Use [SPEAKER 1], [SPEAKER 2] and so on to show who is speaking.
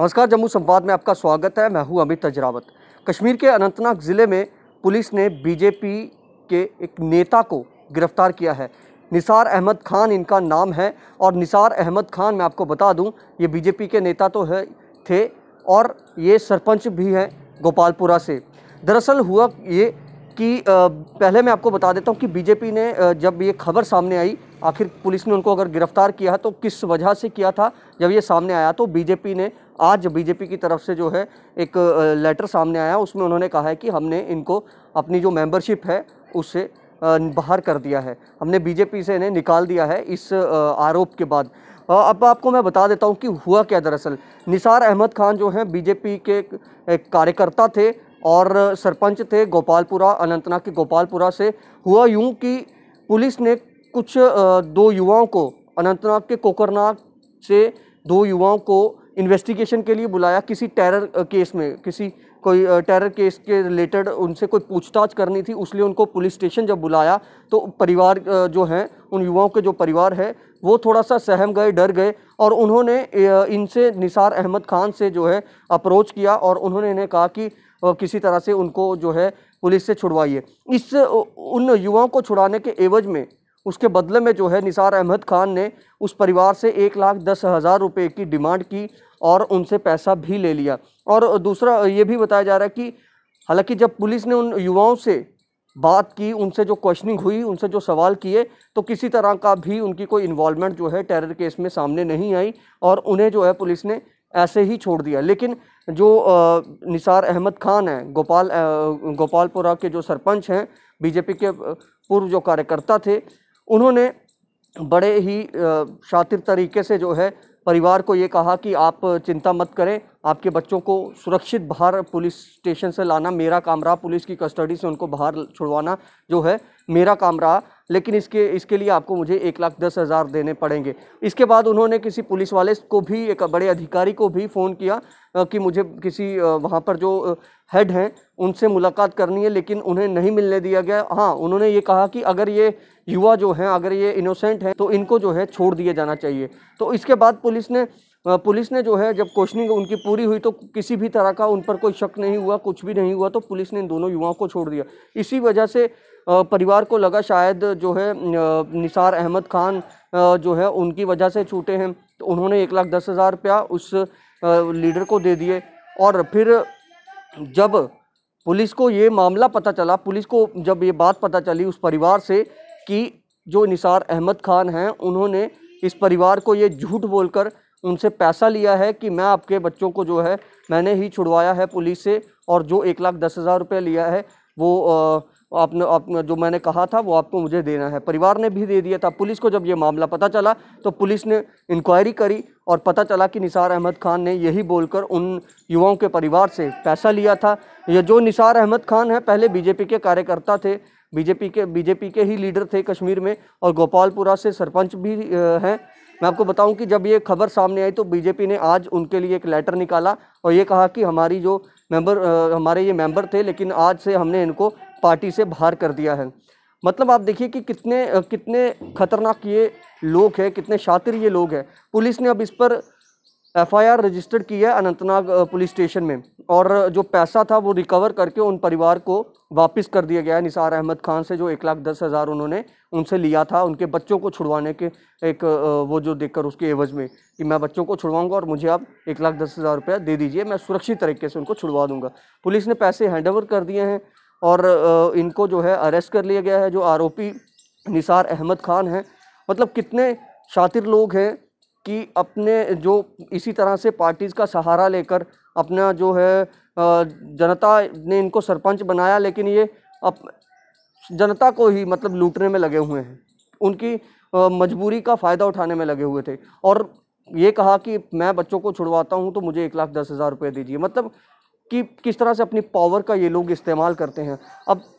[SPEAKER 1] नमस्कार जम्मू संवाद में आपका स्वागत है मैं हूं अमित तजरावत कश्मीर के अनंतनाग ज़िले में पुलिस ने बीजेपी के एक नेता को गिरफ्तार किया है निसार अहमद खान इनका नाम है और निसार अहमद खान मैं आपको बता दूं ये बीजेपी के नेता तो है थे और ये सरपंच भी हैं गोपालपुरा से दरअसल हुआ ये कि पहले मैं आपको बता देता हूँ कि बीजेपी ने जब ये खबर सामने आई आखिर पुलिस ने उनको अगर गिरफ्तार किया है तो किस वजह से किया था जब ये सामने आया तो बीजेपी ने आज बीजेपी की तरफ से जो है एक लेटर सामने आया उसमें उन्होंने कहा है कि हमने इनको अपनी जो मेंबरशिप है उससे बाहर कर दिया है हमने बीजेपी से इन्हें निकाल दिया है इस आरोप के बाद अब आपको मैं बता देता हूँ कि हुआ क्या दरअसल निसार अहमद खान जो हैं बीजेपी के कार्यकर्ता थे और सरपंच थे गोपालपुरा अनंतनाग के गोपालपुरा से हुआ यूँ कि पुलिस ने कुछ दो युवाओं को अनंतनाग के कोकरनाग से दो युवाओं को इन्वेस्टिगेशन के लिए बुलाया किसी टेरर केस में किसी कोई टेरर केस के रिलेटेड उनसे कोई पूछताछ करनी थी उसलिए उनको पुलिस स्टेशन जब बुलाया तो परिवार जो हैं उन युवाओं के जो परिवार है वो थोड़ा सा सहम गए डर गए और उन्होंने इनसे निसार अहमद खान से जो है अप्रोच किया और उन्होंने इन्हें कहा कि किसी तरह से उनको जो है पुलिस से छुड़वाइए इस उन युवाओं को छुड़ाने के एवज में उसके बदले में जो है निसार अहमद खान ने उस परिवार से एक लाख दस हज़ार रुपये की डिमांड की और उनसे पैसा भी ले लिया और दूसरा ये भी बताया जा रहा है कि हालांकि जब पुलिस ने उन युवाओं से बात की उनसे जो क्वेश्चनिंग हुई उनसे जो सवाल किए तो किसी तरह का भी उनकी कोई इन्वॉलमेंट जो है टेरर केस में सामने नहीं आई और उन्हें जो है पुलिस ने ऐसे ही छोड़ दिया लेकिन जो निसार अहमद खान हैं गोपाल गोपालपुरा के जो सरपंच हैं बीजेपी के पूर्व जो कार्यकर्ता थे उन्होंने बड़े ही शातिर तरीके से जो है परिवार को ये कहा कि आप चिंता मत करें आपके बच्चों को सुरक्षित बाहर पुलिस स्टेशन से लाना मेरा काम रहा पुलिस की कस्टडी से उनको बाहर छुड़वाना जो है मेरा काम रहा लेकिन इसके इसके लिए आपको मुझे एक लाख दस हज़ार देने पड़ेंगे इसके बाद उन्होंने किसी पुलिस वाले को भी एक बड़े अधिकारी को भी फ़ोन किया कि मुझे किसी वहाँ पर जो हेड हैं उनसे मुलाकात करनी है लेकिन उन्हें नहीं मिलने दिया गया हाँ उन्होंने ये कहा कि अगर ये युवा जो हैं अगर ये इनोसेंट हैं तो इनको जो है छोड़ दिया जाना चाहिए तो इसके बाद पुलिस ने पुलिस ने जो है जब क्वेश्चनिंग उनकी पूरी हुई तो किसी भी तरह का उन पर कोई शक नहीं हुआ कुछ भी नहीं हुआ तो पुलिस ने इन दोनों युवाओं को छोड़ दिया इसी वजह से परिवार को लगा शायद जो है निसार अहमद खान जो है उनकी वजह से छूटे हैं तो उन्होंने एक लाख दस हज़ार रुपया उस लीडर को दे दिए और फिर जब पुलिस को ये मामला पता चला पुलिस को जब ये बात पता चली उस परिवार से कि जो निसार अहमद खान हैं उन्होंने इस परिवार को ये झूठ बोलकर उनसे पैसा लिया है कि मैं आपके बच्चों को जो है मैंने ही छुड़वाया है पुलिस से और जो एक लाख दस हज़ार रुपये लिया है वो आपने आप जो मैंने कहा था वो आपको मुझे देना है परिवार ने भी दे दिया था पुलिस को जब ये मामला पता चला तो पुलिस ने इंक्वायरी करी और पता चला कि निसार अहमद खान ने यही बोलकर उन युवाओं के परिवार से पैसा लिया था ये जो निसार अहमद खान है पहले बीजेपी के कार्यकर्ता थे बीजेपी के बीजेपी के ही लीडर थे कश्मीर में और गोपालपुरा से सरपंच भी हैं मैं आपको बताऊं कि जब ये खबर सामने आई तो बीजेपी ने आज उनके लिए एक लेटर निकाला और ये कहा कि हमारी जो मेंबर आ, हमारे ये मेंबर थे लेकिन आज से हमने इनको पार्टी से बाहर कर दिया है मतलब आप देखिए कि कितने कितने खतरनाक ये लोग हैं कितने शातिर ये लोग हैं पुलिस ने अब इस पर एफआईआर रजिस्टर की है अनंतनाग पुलिस स्टेशन में और जो पैसा था वो रिकवर करके उन परिवार को वापस कर दिया गया है निसार अहमद खान से जो एक लाख दस हज़ार उन्होंने उनसे लिया था उनके बच्चों को छुड़वाने के एक वो जो देखकर उसके एवज में कि मैं बच्चों को छुड़वाऊंगा और मुझे आप एक लाख दस हज़ार रुपया दे दीजिए मैं सुरक्षित तरीके से उनको छुड़वा दूँगा पुलिस ने पैसे हैंड ओवर कर दिए हैं और इनको जो है अरेस्ट कर लिया गया है जो आरोपी निसार अहमद खान हैं मतलब कितने शातिर लोग हैं कि अपने जो इसी तरह से पार्टीज़ का सहारा लेकर अपना जो है जनता ने इनको सरपंच बनाया लेकिन ये अप जनता को ही मतलब लूटने में लगे हुए हैं उनकी मजबूरी का फ़ायदा उठाने में लगे हुए थे और ये कहा कि मैं बच्चों को छुड़वाता हूँ तो मुझे एक लाख दस हज़ार रुपये दीजिए मतलब कि किस तरह से अपनी पावर का ये लोग इस्तेमाल करते हैं अब